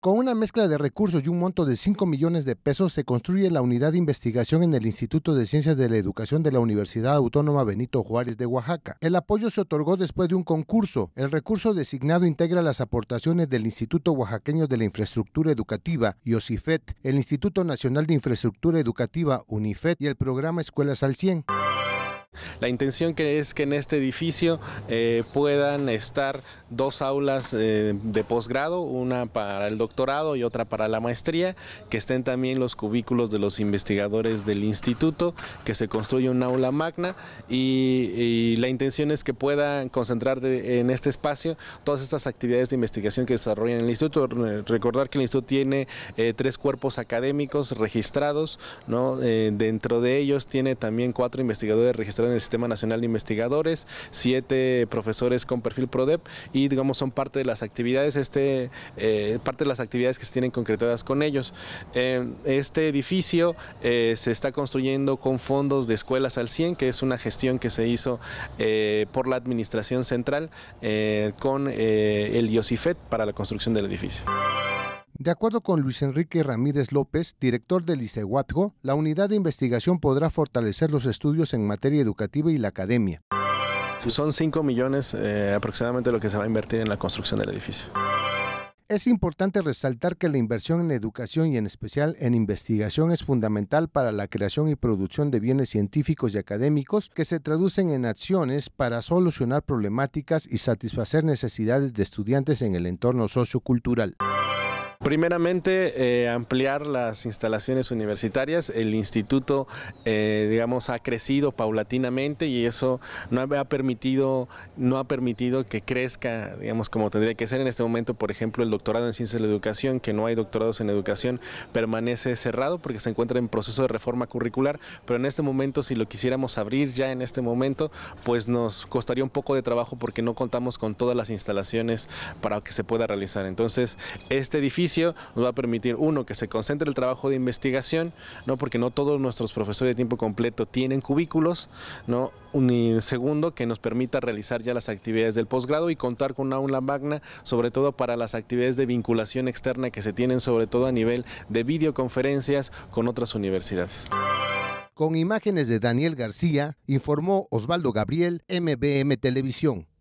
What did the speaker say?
Con una mezcla de recursos y un monto de 5 millones de pesos se construye la unidad de investigación en el Instituto de Ciencias de la Educación de la Universidad Autónoma Benito Juárez de Oaxaca. El apoyo se otorgó después de un concurso. El recurso designado integra las aportaciones del Instituto Oaxaqueño de la Infraestructura Educativa, IOSIFET, el Instituto Nacional de Infraestructura Educativa, UNIFET y el programa Escuelas al 100. La intención que es que en este edificio eh, puedan estar dos aulas eh, de posgrado, una para el doctorado y otra para la maestría, que estén también los cubículos de los investigadores del instituto, que se construya un aula magna y, la intención es que puedan concentrar en este espacio todas estas actividades de investigación que desarrollan el instituto. Recordar que el instituto tiene eh, tres cuerpos académicos registrados, ¿no? dentro de ellos tiene también cuatro investigadores registrados en el Sistema Nacional de Investigadores, siete profesores con perfil PRODEP y digamos son parte de las actividades, este, eh, parte de las actividades que se tienen concretadas con ellos. Eh, este edificio eh, se está construyendo con fondos de Escuelas al 100, que es una gestión que se hizo por la Administración Central con el IOSIFET para la construcción del edificio. De acuerdo con Luis Enrique Ramírez López, director del ICEWATGO, la unidad de investigación podrá fortalecer los estudios en materia educativa y la academia. Pues son 5 millones eh, aproximadamente lo que se va a invertir en la construcción del edificio. Es importante resaltar que la inversión en educación y en especial en investigación es fundamental para la creación y producción de bienes científicos y académicos que se traducen en acciones para solucionar problemáticas y satisfacer necesidades de estudiantes en el entorno sociocultural. Primeramente, eh, ampliar las instalaciones universitarias. El instituto, eh, digamos, ha crecido paulatinamente y eso no ha permitido, no ha permitido que crezca, digamos, como tendría que ser en este momento. Por ejemplo, el doctorado en ciencias de la educación, que no hay doctorados en educación, permanece cerrado porque se encuentra en proceso de reforma curricular. Pero en este momento, si lo quisiéramos abrir ya en este momento, pues nos costaría un poco de trabajo porque no contamos con todas las instalaciones para que se pueda realizar. Entonces, este edificio nos va a permitir, uno, que se concentre el trabajo de investigación, ¿no? porque no todos nuestros profesores de tiempo completo tienen cubículos, ¿no? Un, segundo, que nos permita realizar ya las actividades del posgrado y contar con una aula magna, sobre todo para las actividades de vinculación externa que se tienen, sobre todo a nivel de videoconferencias con otras universidades. Con imágenes de Daniel García, informó Osvaldo Gabriel, MBM Televisión.